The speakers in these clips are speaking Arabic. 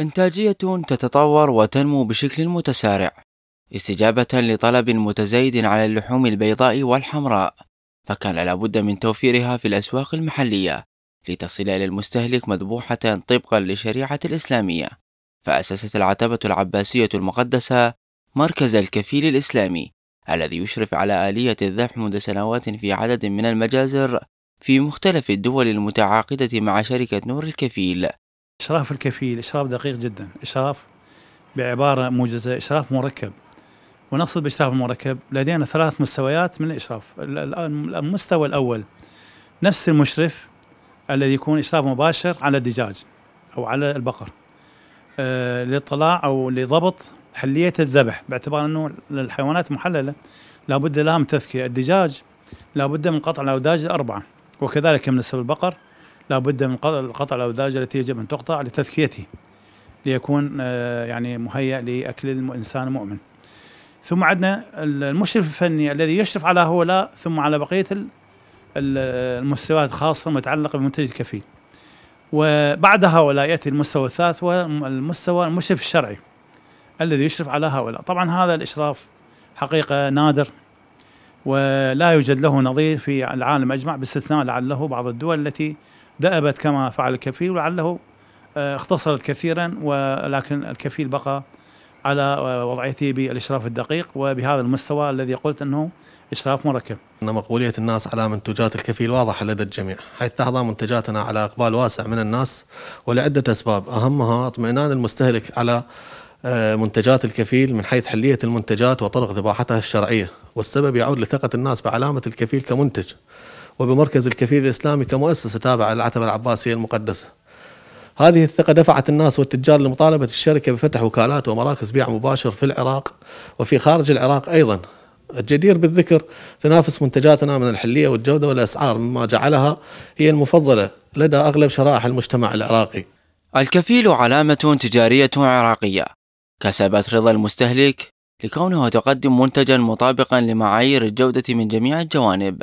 إنتاجية تتطور وتنمو بشكل متسارع استجابة لطلب متزايد على اللحوم البيضاء والحمراء فكان لابد من توفيرها في الأسواق المحلية لتصل إلى المستهلك مذبوحة طبقا للشريعة الإسلامية فأسست العتبة العباسية المقدسة مركز الكفيل الإسلامي الذي يشرف على آلية الذبح منذ سنوات في عدد من المجازر في مختلف الدول المتعاقدة مع شركة نور الكفيل إشراف الكفيل إشراف دقيق جدا إشراف بعبارة موجزة إشراف مركب ونقصد بإشراف المركب لدينا ثلاث مستويات من الإشراف المستوى الأول نفس المشرف الذي يكون إشراف مباشر على الدجاج أو على البقر آه، للطلاع أو لضبط حلية الذبح باعتبار أنه الحيوانات محللة لابد لها من تذكية الدجاج لابد من قطع الأوداج الأربعة وكذلك من نسب البقر لا بد من قطع الأوداج التي يجب أن تقطع لتذكيته ليكون آه، يعني مهيئ لأكل الإنسان المؤمن ثم عندنا المشرف الفني الذي يشرف على هؤلاء ثم على بقية المستويات خاصة متعلقة بمنتج الكفيل وبعد هؤلاء يأتي المستوى الثالث والمستوى المشرف الشرعي الذي يشرف على هؤلاء طبعا هذا الإشراف حقيقة نادر ولا يوجد له نظير في العالم أجمع باستثناء لعله بعض الدول التي دأبت كما فعل الكفيل ولعله آه، اختصرت كثيرا ولكن الكفيل بقى على آه، وضعيته بالاشراف الدقيق وبهذا المستوى الذي قلت انه اشراف مركب. ان مقبوليه الناس على منتجات الكفيل واضحه لدى الجميع، حيث تحظى منتجاتنا على اقبال واسع من الناس ولعده اسباب، اهمها اطمئنان المستهلك على آه، منتجات الكفيل من حيث حليه المنتجات وطرق ذباحتها الشرعيه، والسبب يعود لثقه الناس بعلامه الكفيل كمنتج. وبمركز الكفيل الإسلامي كمؤسسة تابعة للعتبة العباسية المقدسة هذه الثقة دفعت الناس والتجار لمطالبة الشركة بفتح وكالات ومراكز بيع مباشر في العراق وفي خارج العراق أيضا الجدير بالذكر تنافس منتجاتنا من الحلية والجودة والأسعار مما جعلها هي المفضلة لدى أغلب شرائح المجتمع العراقي الكفيل علامة تجارية عراقية كسبت رضا المستهلك لكونها تقدم منتجا مطابقا لمعايير الجودة من جميع الجوانب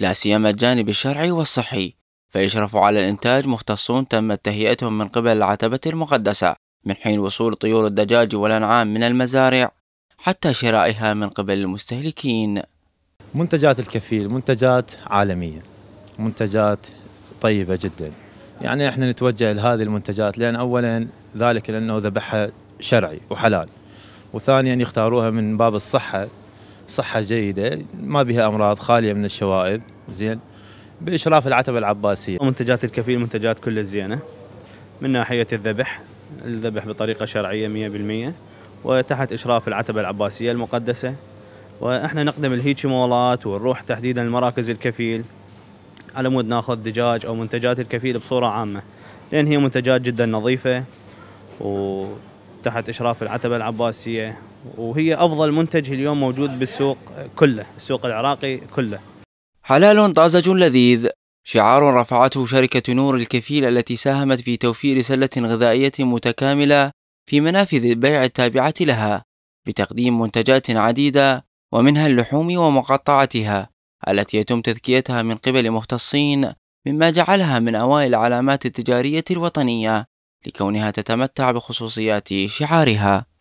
لا سيما الجانب الشرعي والصحي فيشرف على الإنتاج مختصون تمت تهيئتهم من قبل العتبة المقدسة من حين وصول طيور الدجاج والأنعام من المزارع حتى شرائها من قبل المستهلكين منتجات الكفيل منتجات عالمية منتجات طيبة جدا يعني احنا نتوجه لهذه المنتجات لأن أولا ذلك لأنه ذبحها شرعي وحلال وثانيا يختاروها من باب الصحة صحة جيدة ما بها أمراض خالية من الشوائب زين بإشراف العتبة العباسية منتجات الكفيل منتجات كل زينة من ناحية الذبح الذبح بطريقة شرعية 100% وتحت إشراف العتبة العباسية المقدسة واحنا نقدم الهيجي مولات ونروح تحديدا لمراكز الكفيل على مود ناخذ دجاج او منتجات الكفيل بصوره عامه لان هي منتجات جدا نظيفه و تحت إشراف العتبة العباسية وهي أفضل منتج اليوم موجود بالسوق كله السوق العراقي كله حلال طازج لذيذ شعار رفعته شركة نور الكفيل التي ساهمت في توفير سلة غذائية متكاملة في منافذ البيع التابعة لها بتقديم منتجات عديدة ومنها اللحوم ومقطعتها التي يتم تذكيتها من قبل مختصين مما جعلها من أوائل العلامات التجارية الوطنية لكونها تتمتع بخصوصيات شعارها